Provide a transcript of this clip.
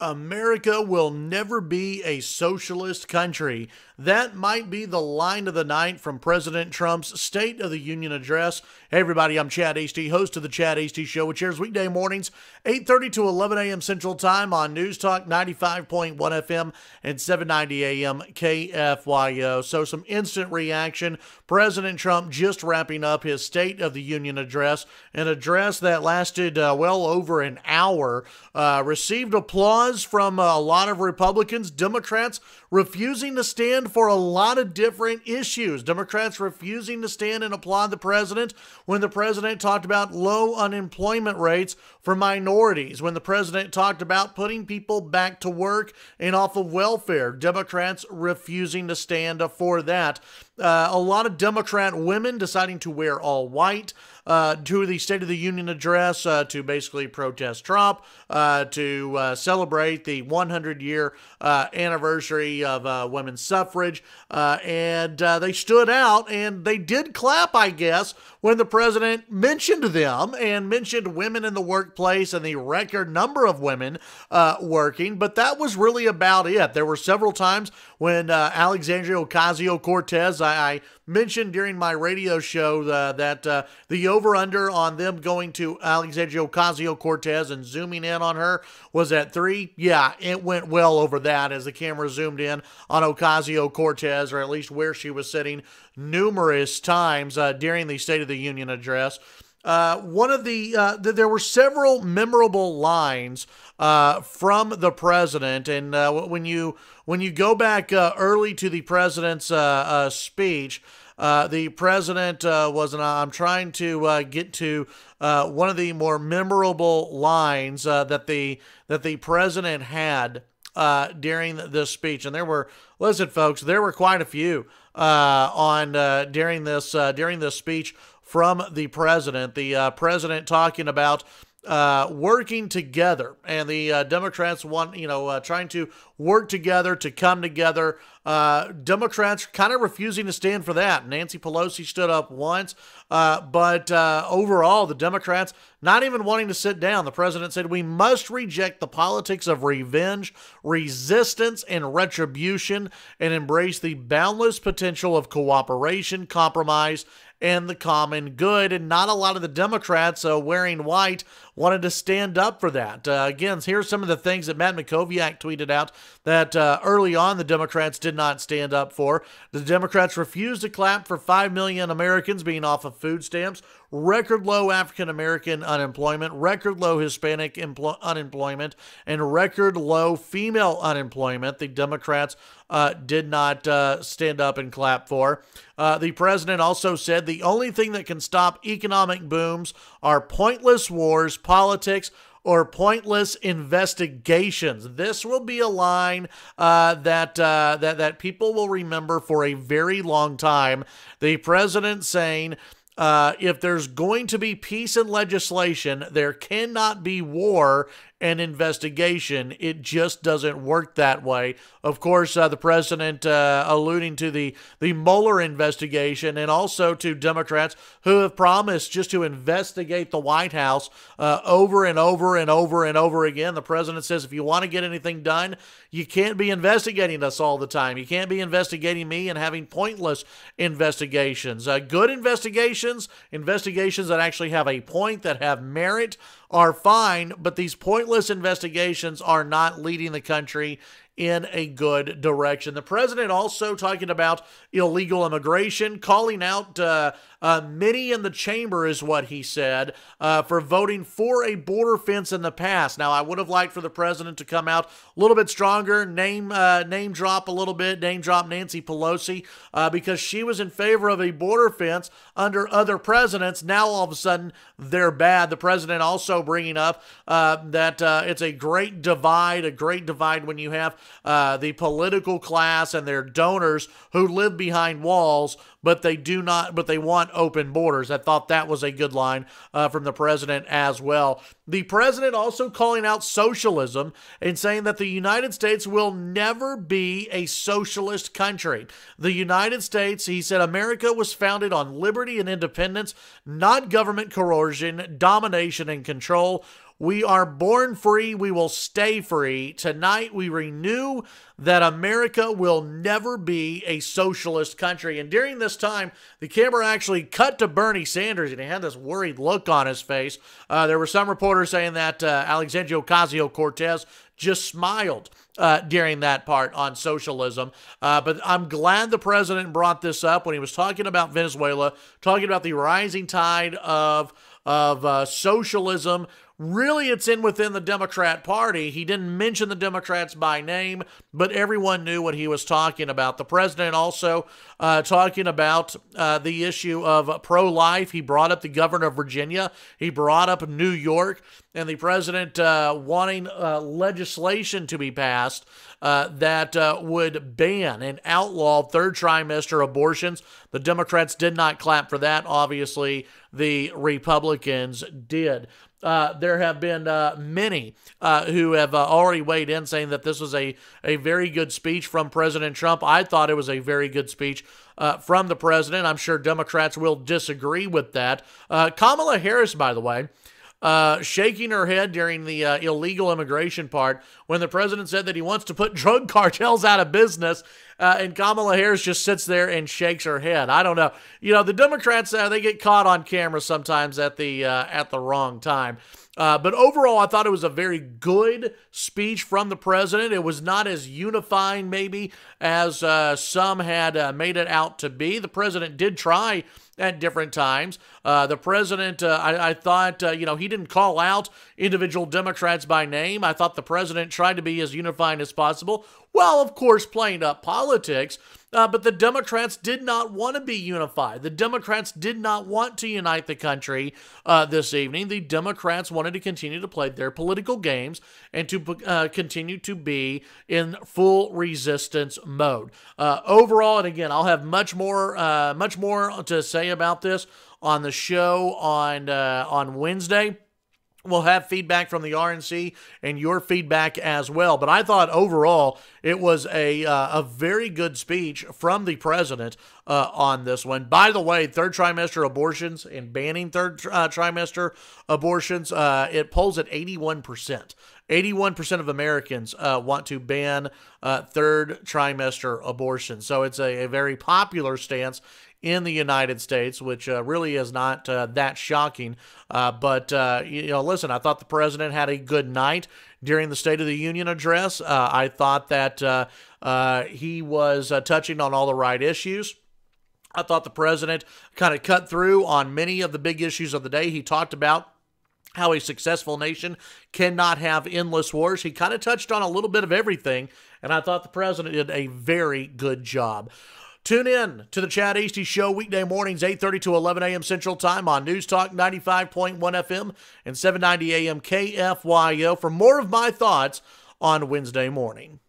America will never be a socialist country that might be the line of the night from President Trump's State of the Union address. Hey everybody, I'm Chad Easty, host of the Chad Easty Show, which airs weekday mornings, 8:30 to 11 a.m. Central Time on News Talk 95.1 FM and 7:90 a.m. KFYO. So some instant reaction. President Trump just wrapping up his State of the Union address, an address that lasted uh, well over an hour, uh, received applause from uh, a lot of Republicans, Democrats refusing to stand for a lot of different issues. Democrats refusing to stand and applaud the president when the president talked about low unemployment rates for minorities, when the president talked about putting people back to work and off of welfare. Democrats refusing to stand for that. Uh, a lot of Democrat women deciding to wear all white uh, to the State of the Union address uh, to basically protest Trump, uh, to uh, celebrate the 100 year uh, anniversary of women's suffrage. and they stood out and they did clap, I guess, when the president mentioned them and mentioned women in the workplace and the record number of women working. But that was really about it. There were several times when uh, Alexandria Ocasio Cortez, I, I, mentioned during my radio show uh, that uh, the over under on them going to Alexandria Ocasio Cortez and zooming in on her was at three. Yeah, it went well over that as the camera zoomed in on Ocasio Cortez, or at least where she was sitting, numerous times uh, during the State of the Union address. Uh, one of the, uh, th- there were several memorable lines uh, from the president, and uh, when you when you go back uh, early to the president's uh, speech, the president was, and I'm trying to get to one of the more memorable lines that the that the president had during this speech, and there were listen, folks, there were quite a few on during this during this speech from the president. The uh, president talking about uh, working together, and the uh, Democrats want you know uh, trying to work together to come together. Uh, Democrats kind of refusing to stand for that. Nancy Pelosi stood up once, uh, but uh, overall, the Democrats not even wanting to sit down. The president said, We must reject the politics of revenge, resistance, and retribution and embrace the boundless potential of cooperation, compromise, and the common good. And not a lot of the Democrats uh, wearing white wanted to stand up for that. Uh, again, here's some of the things that Matt Mikoviak tweeted out that uh, early on the Democrats did not stand up for. The Democrats refused to clap for 5 million Americans being off of food stamps, record low African American unemployment, record low Hispanic unemployment, and record low female unemployment. The Democrats uh, did not uh, stand up and clap for. Uh, the president also said the only thing that can stop economic booms are pointless wars, politics or pointless investigations. This will be a line uh, that uh, that that people will remember for a very long time. The president saying. Uh, if there's going to be peace and legislation, there cannot be war an investigation. It just doesn't work that way. Of course, uh, the president uh, alluding to the, the Mueller investigation and also to Democrats who have promised just to investigate the White House uh, over and over and over and over again. The president says if you want to get anything done, you can't be investigating us all the time. You can't be investigating me and having pointless investigations. Uh, good investigations, investigations that actually have a point, that have merit are fine, but these pointless investigations are not leading the country in a good direction. The president also talking about illegal immigration, calling out uh, uh, many in the chamber is what he said uh, for voting for a border fence in the past. Now, I would have liked for the president to come out a little bit stronger, name uh, name drop a little bit, name drop Nancy Pelosi uh, because she was in favor of a border fence under other presidents. Now all of a sudden they're bad. The president also bringing up uh, that uh, it's a great divide, a great divide when you have the political class and their donors who live behind walls but they do not, but they want open borders. I thought that was a good line uh, from the president as well. The president also calling out socialism and saying that the United States will never be a socialist country. The United States, he said, America was founded on liberty and independence, not government coercion, domination, and control. We are born free. We will stay free. Tonight, we renew that America will never be a socialist country. And during this time, the camera actually cut to Bernie Sanders, and he had this worried look on his face. Uh, there were some reporters saying that uh, Alexandria Ocasio Cortez just smiled uh, during that part on socialism. Uh, but I'm glad the president brought this up when he was talking about Venezuela, talking about the rising tide of of uh, socialism Really, it's in within the Democrat Party. He didn't mention the Democrats by name, but everyone knew what he was talking about. The president also uh, talking about uh, the issue of pro life. He brought up the governor of Virginia, he brought up New York, and the president uh, wanting uh, legislation to be passed uh, that uh, would ban and outlaw third trimester abortions. The Democrats did not clap for that. Obviously, the Republicans did. Uh, there have been uh, many uh, who have uh, already weighed in saying that this was a, a very good speech from President Trump. I thought it was a very good speech uh, from the president. I'm sure Democrats will disagree with that. Uh, Kamala Harris, by the way, uh, shaking her head during the uh, illegal immigration part when the president said that he wants to put drug cartels out of business. Uh, and Kamala Harris just sits there and shakes her head. I don't know. You know, the Democrats uh, they get caught on camera sometimes at the uh, at the wrong time. but overall, I thought it was a very good speech from the president. It was not as unifying, maybe, as some had made it out to be. The president did try at different times. Uh, the president, uh, I, I, thought, uh, you know, he didn't call out individual Democrats by name. I thought the president tried to be as unifying as possible, while, of course, playing up politics. Uh, but the Democrats did not want to be unified. The Democrats did not want to unite the country uh, this evening. The Democrats wanted to continue to play their political games and to uh, continue to be in full resistance mode. Uh, overall, and again, I'll have much more, uh, much more to say about this on the show on uh, on Wednesday. We'll have feedback from the RNC and your feedback as well. But I thought overall it was a uh, a very good speech from the president uh, on this one. By the way, third trimester abortions and banning third uh, trimester abortions, uh, it polls at 81%. 81% of Americans uh, want to ban uh, third trimester abortion. So it's a, a, very popular stance in the United States, which uh, really is not uh, that shocking. Uh, but, uh, you know, listen, I thought the president had a good night during the State of the Union address. I thought that he was touching on all the right issues. I thought the president kind of cut through on many of the big issues of the day. He talked about how a successful nation cannot have endless wars. He kind of touched on a little bit of everything, and I thought the president did a very good job. Tune in to the Chad Easty Show weekday mornings, 8.30 to 11 a.m. Central Time on News Talk 95.1 FM and 790 a.m. KFYO for more of my thoughts on Wednesday morning.